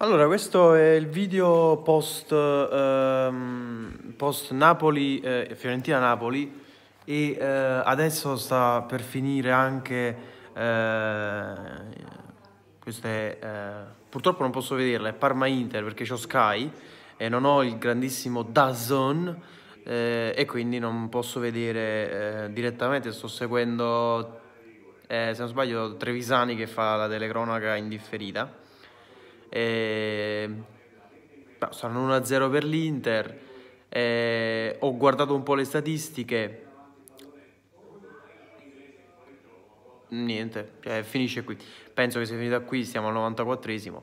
Allora, questo è il video post, ehm, post Napoli, eh, Fiorentina-Napoli e eh, adesso sta per finire anche, eh, queste, eh, purtroppo non posso vederla, è Parma-Inter perché ho Sky e non ho il grandissimo Dazon eh, e quindi non posso vedere eh, direttamente, sto seguendo, se non sbaglio, Trevisani che fa la telecronaca indifferita e... no, sono 1-0 per l'Inter, e... Eh, ho guardato un po' le statistiche, niente, cioè, finisce qui, penso che sia finita qui, siamo al 94esimo.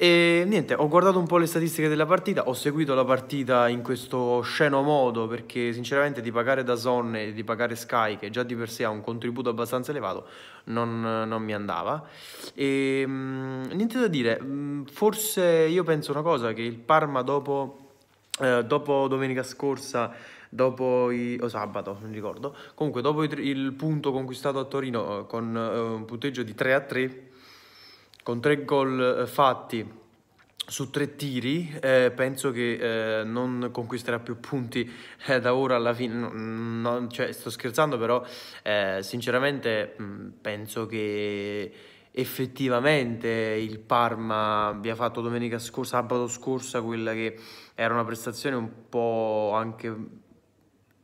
E niente, ho guardato un po' le statistiche della partita, ho seguito la partita in questo sceno modo perché sinceramente di pagare da Zon e di pagare Sky, che già di per sé ha un contributo abbastanza elevato, non, non mi andava. E, ehm, niente da dire, mm, forse io penso una cosa, che il Parma dopo, eh, dopo domenica scorsa dopo i, oh, sabato, non ricordo. Comunque, dopo il, il punto conquistato a Torino eh, con eh, un punteggio di 3 a 3, con tre gol eh, fatti su tre tiri eh, penso che eh, non conquisterà più punti eh, da ora alla fine no, no, cioè, sto scherzando però eh, sinceramente mh, mm, penso che effettivamente il Parma abbia fatto domenica scorsa sabato scorsa quella che era una prestazione un po' anche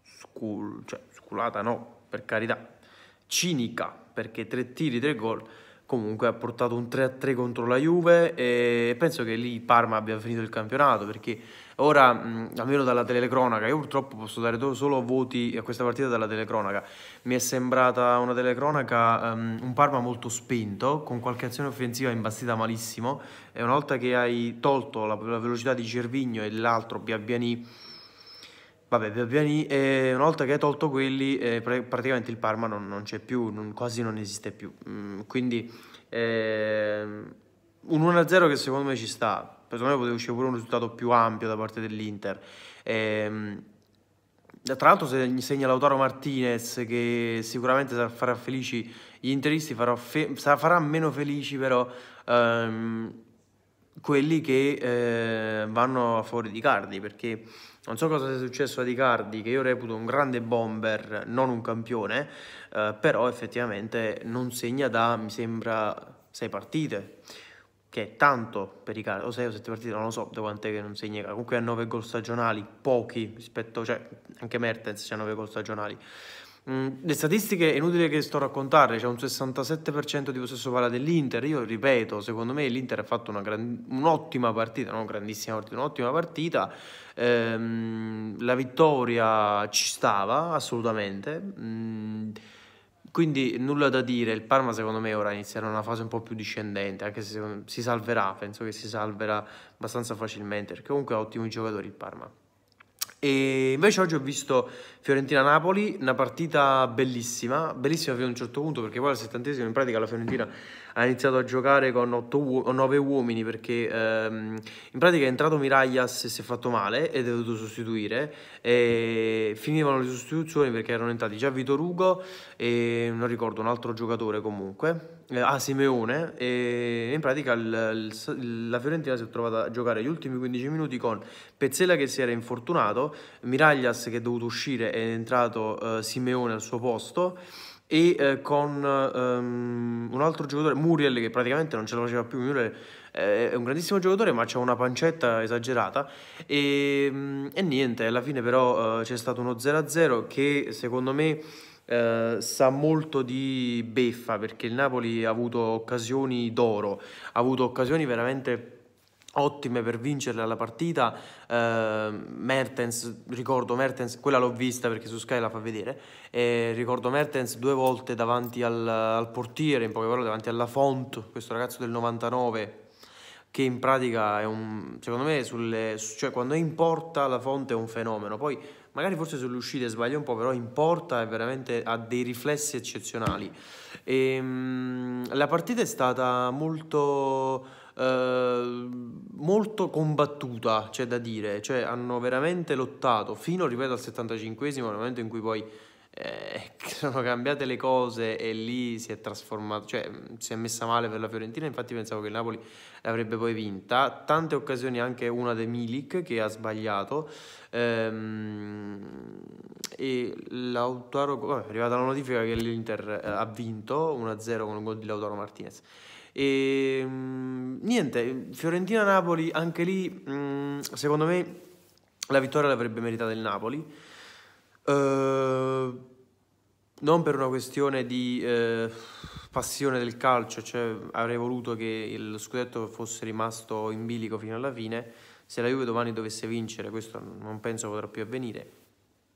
scul- cioè, sculata no per carità cinica perché tre tiri tre gol comunque ha portato un 3-3 contro la Juve e penso che lì Parma abbia finito il campionato perché ora, almeno dalla telecronaca, io purtroppo posso dare solo voti a questa partita dalla telecronaca, mi è sembrata una telecronaca, um, un Parma molto spento, con qualche azione offensiva imbastita malissimo e una volta che hai tolto la, la velocità di Cervigno e l'altro Biabiani Vabbè, Biabiani, eh, una volta che hai tolto quelli, eh, praticamente il Parma non, non c'è più, non, quasi non esiste più. Mm, quindi eh, un 1-0 che secondo me ci sta. Secondo me poteva uscire pure un risultato più ampio da parte dell'Inter. Ehm, tra l'altro se segna Lautaro Martinez che sicuramente farà felici gli interisti, farà, fe- farà meno felici però ehm, quelli che eh, vanno a favore di Cardi perché non so cosa sia successo a Di Cardi che io reputo un grande bomber non un campione eh, però effettivamente non segna da mi sembra 6 partite che è tanto per Icardi o 6 o 7 partite non lo so da quant'è che non segna comunque ha 9 gol stagionali pochi rispetto cioè anche Mertens ha 9 gol stagionali Mm, le statistiche è inutile che sto a raccontare, c'è un 67% di possesso palla dell'Inter, io ripeto, secondo me l'Inter ha fatto gran, un'ottima partita, non grandissima partita, un'ottima partita, ehm, la vittoria ci stava assolutamente, mm, quindi nulla da dire, il Parma secondo me ora inizierà una fase un po' più discendente, anche se si salverà, penso che si salverà abbastanza facilmente, perché comunque ha ottimi giocatori il Parma. E invece oggi ho visto Fiorentina-Napoli, una partita bellissima, bellissima fino a un certo punto perché poi al settantesimo in pratica la Fiorentina ha iniziato a giocare con 8 uo- 9 uomini perché ehm, in pratica è entrato Miraglias e si è fatto male ed è dovuto sostituire e finivano le sostituzioni perché erano entrati già Vitor Ugo e non ricordo un altro giocatore comunque eh, a ah, Simeone e in pratica il, il, la Fiorentina si è trovata a giocare gli ultimi 15 minuti con Pezzella che si era infortunato, Miraglias che è dovuto uscire è entrato eh, Simeone al suo posto e eh, con um, un altro giocatore, Muriel, che praticamente non ce la faceva più. Muriel eh, è un grandissimo giocatore, ma c'è una pancetta esagerata. E, mm, e niente, alla fine, però, eh, c'è stato uno 0-0 che secondo me. Eh, sa molto di beffa perché il Napoli ha avuto occasioni d'oro, ha avuto occasioni veramente ottime per vincerle alla partita. Eh, Mertens, ricordo Mertens, quella l'ho vista perché su Sky la fa vedere. Eh, ricordo Mertens due volte davanti al, al, portiere, in poche parole davanti alla Font, questo ragazzo del 99 che in pratica è un secondo me sulle, cioè quando è in porta la Font è un fenomeno. Poi magari forse sulle uscite sbaglio un po', però in porta è veramente ha dei riflessi eccezionali. E, ehm, la partita è stata molto eh, molto combattuta, c'è da dire, cioè hanno veramente lottato fino, ripeto, al 75esimo, nel momento in cui poi eh, sono cambiate le cose e lì si è trasformato, cioè si è messa male per la Fiorentina, infatti pensavo che il Napoli l'avrebbe poi vinta, tante occasioni anche una de Milik che ha sbagliato ehm, e Lautaro, vabbè, è arrivata la notifica che l'Inter eh, ha vinto 1-0 con il gol di Lautaro Martinez. E ehm, niente, Fiorentina-Napoli, anche lì mm, secondo me la vittoria l'avrebbe meritata il Napoli. Uh, non per una questione di eh, passione del calcio, cioè avrei voluto che lo scudetto fosse rimasto in bilico fino alla fine. Se la Juve domani dovesse vincere, questo non penso potrà più avvenire.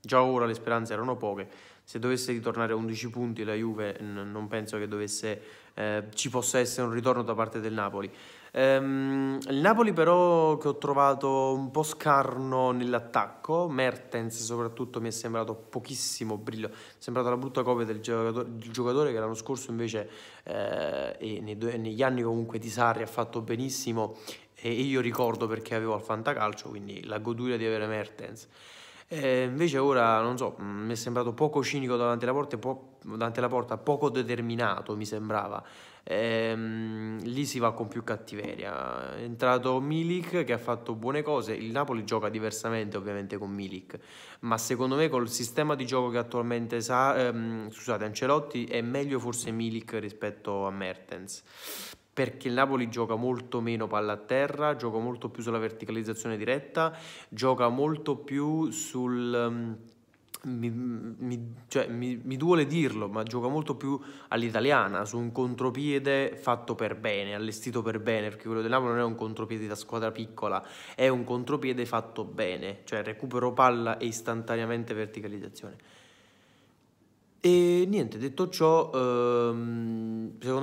Già ora le speranze erano poche, se dovesse ritornare a 11 punti la Juve n- non penso che dovesse, eh, ci possa essere un ritorno da parte del Napoli. Ehm, il Napoli però che ho trovato un po' scarno nell'attacco, Mertens soprattutto mi è sembrato pochissimo brillo, è sembrata la brutta copia del giocatore, del giocatore che l'anno scorso invece eh, e nei, negli anni comunque di Sarri ha fatto benissimo e io ricordo perché avevo al Fantacalcio, quindi la goduria di avere Mertens. E eh, invece ora, non so, mm, mi è sembrato poco cinico davanti alla porta, po- davanti alla porta poco determinato mi sembrava. E, ehm, lì si va con più cattiveria. È entrato Milik che ha fatto buone cose. Il Napoli gioca diversamente ovviamente con Milik, ma secondo me col sistema di gioco che attualmente sa, um, scusate, Ancelotti è meglio forse Milik rispetto a Mertens perché il Napoli gioca molto meno palla a terra, gioca molto più sulla verticalizzazione diretta, gioca molto più sul... Ehm, mi, mi, cioè, mi, mi, duole dirlo, ma gioca molto più all'italiana, su un contropiede fatto per bene, allestito per bene, perché quello del Napoli non è un contropiede da squadra piccola, è un contropiede fatto bene, cioè recupero palla e istantaneamente verticalizzazione. E niente, detto ciò... Ehm,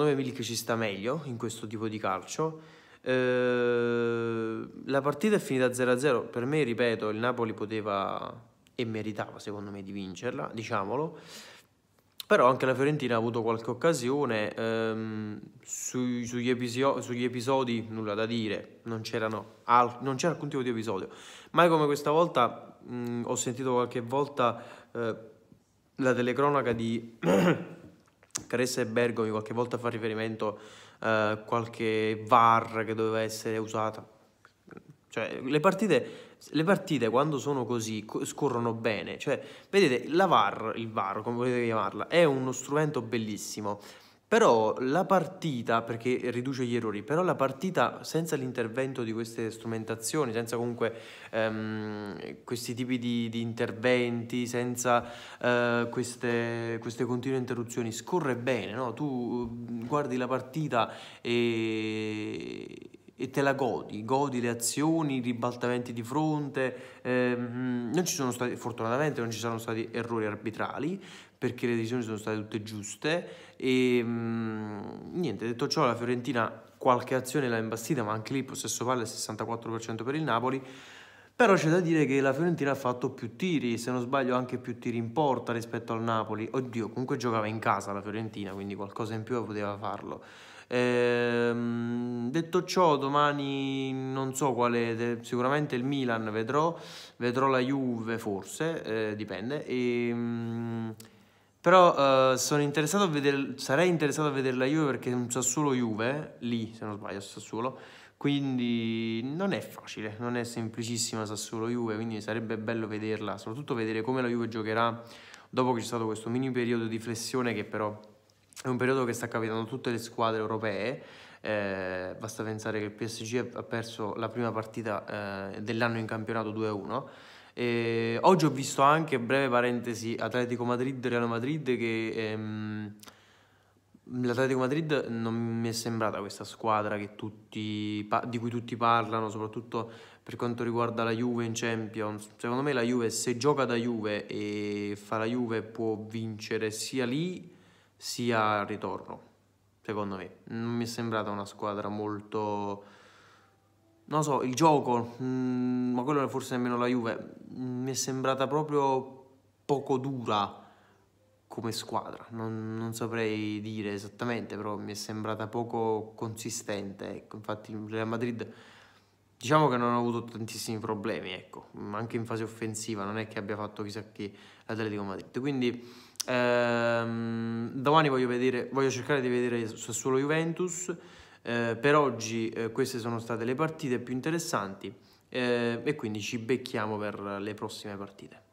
me Milik ci sta meglio in questo tipo di calcio. Eh, la partita è finita 0-0. Per me, ripeto, il Napoli poteva e meritava, secondo me, di vincerla, diciamolo. Però anche la Fiorentina ha avuto qualche occasione, ehm, sui, sugli, episio, sugli, episodi nulla da dire, non, al, non, c'era alcun tipo di episodio. Mai come questa volta mh, mm, ho sentito qualche volta eh, la telecronaca di Caressa e Bergomi qualche volta fa riferimento eh, a qualche VAR che doveva essere usata. Cioè, le partite, le partite quando sono così scorrono bene. Cioè, vedete, la VAR, il VAR, come volete chiamarla, è uno strumento bellissimo però la partita, perché riduce gli errori, però la partita senza l'intervento di queste strumentazioni, senza comunque ehm, questi tipi di, di interventi, senza eh, queste, queste, continue interruzioni, scorre bene, no? tu mm, guardi la partita e, e te la godi, godi le azioni, i ribaltamenti di fronte, ehm, non ci sono stati, fortunatamente non ci sono stati errori arbitrali, perché le decisioni sono state tutte giuste e mh, mm, niente, detto ciò la Fiorentina qualche azione l'ha imbastita ma anche lì possesso palla al 64% per il Napoli però c'è da dire che la Fiorentina ha fatto più tiri, se non sbaglio anche più tiri in porta rispetto al Napoli. Oddio, comunque giocava in casa la Fiorentina, quindi qualcosa in più poteva farlo. Ehm, detto ciò, domani non so quale, sicuramente il Milan vedrò, vedrò la Juve forse, eh, dipende. E, ehm, però uh, sono interessato a vedere, sarei interessato a vedere la Juve perché non so solo Juve, lì se non sbaglio Sassuolo, quindi non è facile, non è semplicissima Sassuolo Juve, quindi sarebbe bello vederla, soprattutto vedere come la Juve giocherà dopo che c'è stato questo mini periodo di flessione che però è un periodo che sta capitando a tutte le squadre europee. Eh, basta pensare che il PSG ha perso la prima partita eh, dell'anno in campionato 2-1 e oggi ho visto anche, breve parentesi, Atletico Madrid-Real Madrid che... Ehm, L'Atletico Madrid non mi è sembrata questa squadra tutti, di cui tutti parlano, soprattutto per quanto riguarda la Juve in Champions. Secondo me la Juve, se gioca da Juve e fa la Juve, può vincere sia lì sia al ritorno. Secondo me, non mi è sembrata una squadra molto. Non so, il gioco, mh, mm, ma quello era forse nemmeno la Juve mi è sembrata proprio poco dura come squadra, non, non, saprei dire esattamente, però mi è sembrata poco consistente. Ecco. Infatti il Real Madrid diciamo che non ha avuto tantissimi problemi, ecco. anche in fase offensiva, non è che abbia fatto chissà che l'Atletico Madrid. Quindi ehm, domani voglio, vedere, voglio, cercare di vedere Sassuolo Juventus, eh, per oggi eh, queste sono state le partite più interessanti eh, e quindi ci becchiamo per le prossime partite.